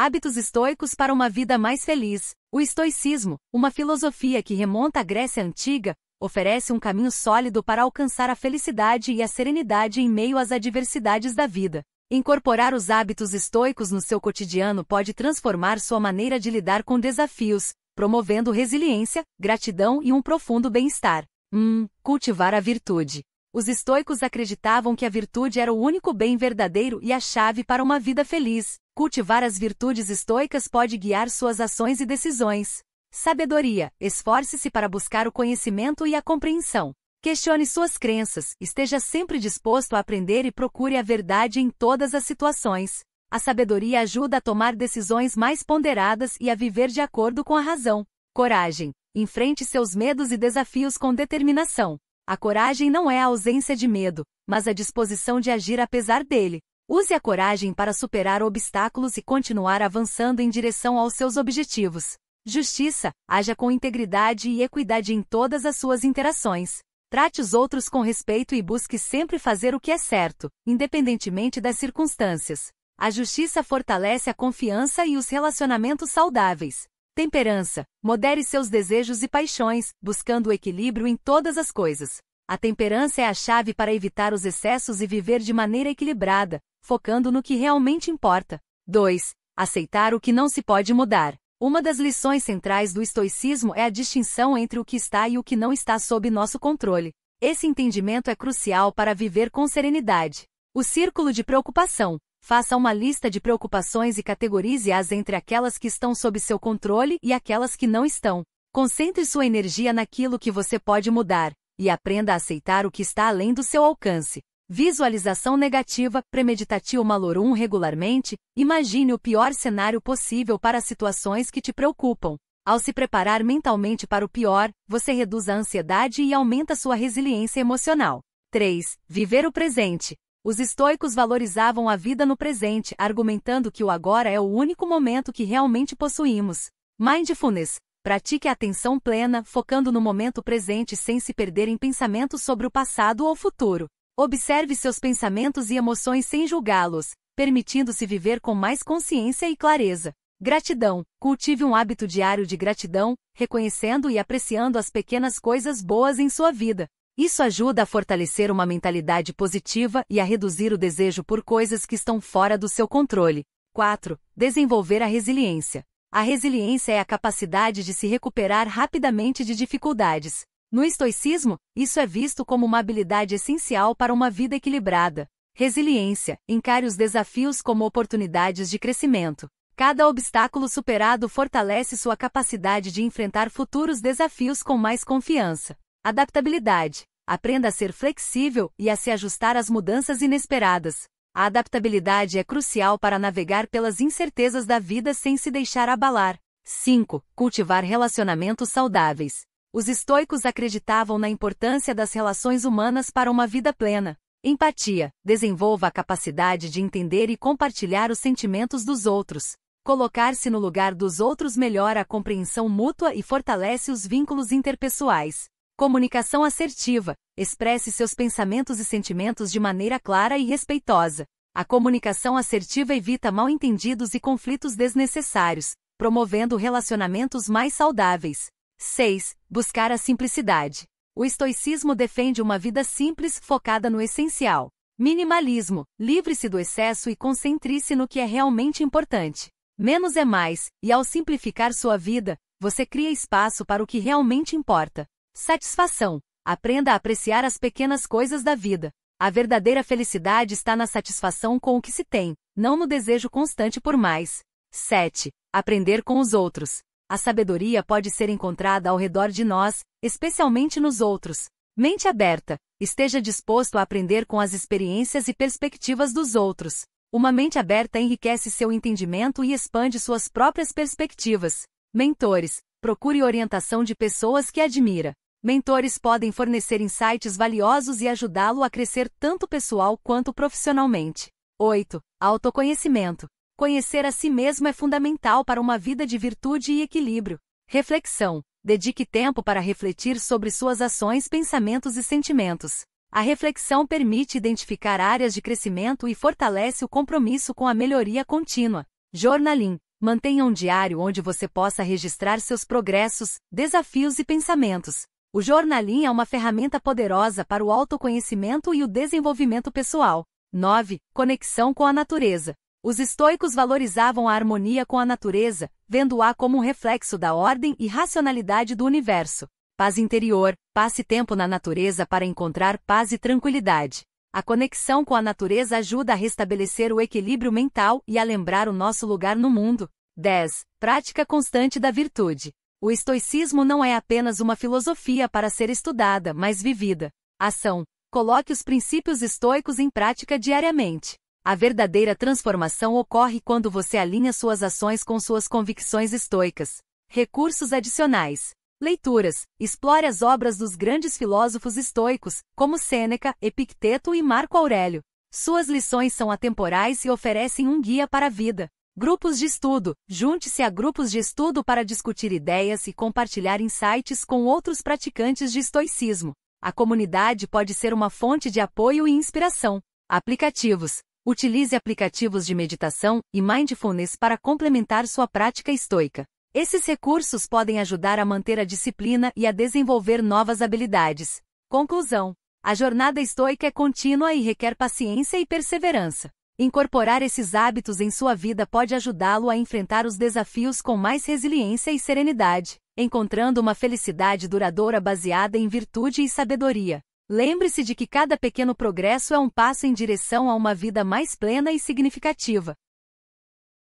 Hábitos estoicos para uma vida mais feliz. O estoicismo, uma filosofia que remonta à Grécia antiga, oferece um caminho sólido para alcançar a felicidade e a serenidade em meio às adversidades da vida. Incorporar os hábitos estoicos no seu cotidiano pode transformar sua maneira de lidar com desafios, promovendo resiliência, gratidão e um profundo bem-estar. Hum, cultivar a virtude. Os estoicos acreditavam que a virtude era o único bem verdadeiro e a chave para uma vida feliz. Cultivar as virtudes estoicas pode guiar suas ações e decisões. Sabedoria: esforce-se para buscar o conhecimento e a compreensão. Questione suas crenças, esteja sempre disposto a aprender e procure a verdade em todas as situações. A sabedoria ajuda a tomar decisões mais ponderadas e a viver de acordo com a razão. Coragem: enfrente seus medos e desafios com determinação. A coragem não é a ausência de medo, mas a disposição de agir apesar dele. Use a coragem para superar obstáculos e continuar avançando em direção aos seus objetivos. Justiça, haja com integridade e equidade em todas as suas interações. Trate os outros com respeito e busque sempre fazer o que é certo, independentemente das circunstâncias. A justiça fortalece a confiança e os relacionamentos saudáveis. Temperança, modere seus desejos e paixões, buscando o equilíbrio em todas as coisas. A temperança é a chave para evitar os excessos e viver de maneira equilibrada, focando no que realmente importa. 2. Aceitar o que não se pode mudar. Uma das lições centrais do estoicismo é a distinção entre o que está e o que não está sob nosso controle. Esse entendimento é crucial para viver com serenidade. O círculo de preocupação. Faça uma lista de preocupações e categorize-as entre aquelas que estão sob seu controle e aquelas que não estão. Concentre sua energia naquilo que você pode mudar, e aprenda a aceitar o que está além do seu alcance. Visualização negativa, premeditatio malorum regularmente, imagine o pior cenário possível para situações que te preocupam. Ao se preparar mentalmente para o pior, você reduz a ansiedade e aumenta sua resiliência emocional. 3. Viver o presente. Os estoicos valorizavam a vida no presente, argumentando que o agora é o único momento que realmente possuímos. Mindfulness, Pratique a atenção plena, focando no momento presente sem se perder em pensamentos sobre o passado ou futuro. Observe seus pensamentos e emoções sem julgá-los, permitindo-se viver com mais consciência e clareza. Gratidão. Cultive um hábito diário de gratidão, reconhecendo e apreciando as pequenas coisas boas em sua vida. Isso ajuda a fortalecer uma mentalidade positiva e a reduzir o desejo por coisas que estão fora do seu controle. 4. Desenvolver a resiliência. A resiliência é a capacidade de se recuperar rapidamente de dificuldades. No estoicismo, isso é visto como uma habilidade essencial para uma vida equilibrada. Resiliência encare os desafios como oportunidades de crescimento. Cada obstáculo superado fortalece sua capacidade de enfrentar futuros desafios com mais confiança. Adaptabilidade aprenda a ser flexível e a se ajustar às mudanças inesperadas. A adaptabilidade é crucial para navegar pelas incertezas da vida sem se deixar abalar. 5. Cultivar relacionamentos saudáveis. Os estoicos acreditavam na importância das relações humanas para uma vida plena. Empatia. Desenvolva a capacidade de entender e compartilhar os sentimentos dos outros. Colocar-se no lugar dos outros melhora a compreensão mútua e fortalece os vínculos interpessoais. Comunicação assertiva. Expresse seus pensamentos e sentimentos de maneira clara e respeitosa. A comunicação assertiva evita mal-entendidos e conflitos desnecessários, promovendo relacionamentos mais saudáveis. 6. Buscar a simplicidade. O estoicismo defende uma vida simples, focada no essencial. Minimalismo. Livre-se do excesso e concentre-se no que é realmente importante. Menos é mais, e ao simplificar sua vida, você cria espaço para o que realmente importa. Satisfação. Aprenda a apreciar as pequenas coisas da vida. A verdadeira felicidade está na satisfação com o que se tem, não no desejo constante por mais. 7. Aprender com os outros. A sabedoria pode ser encontrada ao redor de nós, especialmente nos outros. Mente aberta. Esteja disposto a aprender com as experiências e perspectivas dos outros. Uma mente aberta enriquece seu entendimento e expande suas próprias perspectivas. Mentores. Procure orientação de pessoas que admira. Mentores podem fornecer insights valiosos e ajudá-lo a crescer tanto pessoal quanto profissionalmente. 8. Autoconhecimento. Conhecer a si mesmo é fundamental para uma vida de virtude e equilíbrio. Reflexão. Dedique tempo para refletir sobre suas ações, pensamentos e sentimentos. A reflexão permite identificar áreas de crescimento e fortalece o compromisso com a melhoria contínua. Jornalim. Mantenha um diário onde você possa registrar seus progressos, desafios e pensamentos. O jornalim é uma ferramenta poderosa para o autoconhecimento e o desenvolvimento pessoal. 9. Conexão com a natureza. Os estoicos valorizavam a harmonia com a natureza, vendo-a como um reflexo da ordem e racionalidade do universo. Paz interior, passe tempo na natureza para encontrar paz e tranquilidade. A conexão com a natureza ajuda a restabelecer o equilíbrio mental e a lembrar o nosso lugar no mundo. 10. Prática constante da virtude. O estoicismo não é apenas uma filosofia para ser estudada, mas vivida. Ação. Coloque os princípios estoicos em prática diariamente. A verdadeira transformação ocorre quando você alinha suas ações com suas convicções estoicas. Recursos adicionais. Leituras. Explore as obras dos grandes filósofos estoicos, como Sêneca, Epicteto e Marco Aurélio. Suas lições são atemporais e oferecem um guia para a vida. Grupos de estudo. Junte-se a grupos de estudo para discutir ideias e compartilhar insights com outros praticantes de estoicismo. A comunidade pode ser uma fonte de apoio e inspiração. Aplicativos. Utilize aplicativos de meditação e mindfulness para complementar sua prática estoica. Esses recursos podem ajudar a manter a disciplina e a desenvolver novas habilidades. Conclusão: A jornada estoica é contínua e requer paciência e perseverança. Incorporar esses hábitos em sua vida pode ajudá-lo a enfrentar os desafios com mais resiliência e serenidade, encontrando uma felicidade duradoura baseada em virtude e sabedoria. Lembre-se de que cada pequeno progresso é um passo em direção a uma vida mais plena e significativa.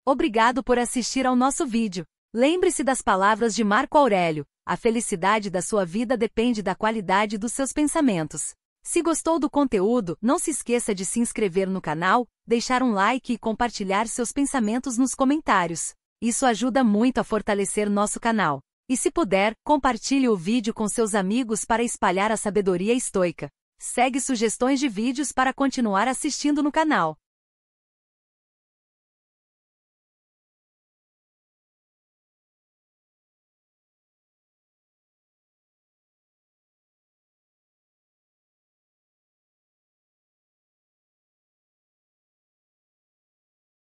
Obrigado por assistir ao nosso vídeo. Lembre-se das palavras de Marco Aurélio: a felicidade da sua vida depende da qualidade dos seus pensamentos. Se gostou do conteúdo, não se esqueça de se inscrever no canal, deixar um like e compartilhar seus pensamentos nos comentários. Isso ajuda muito a fortalecer nosso canal. E se puder, compartilhe o vídeo com seus amigos para espalhar a sabedoria estoica. Segue sugestões de vídeos para continuar assistindo no canal.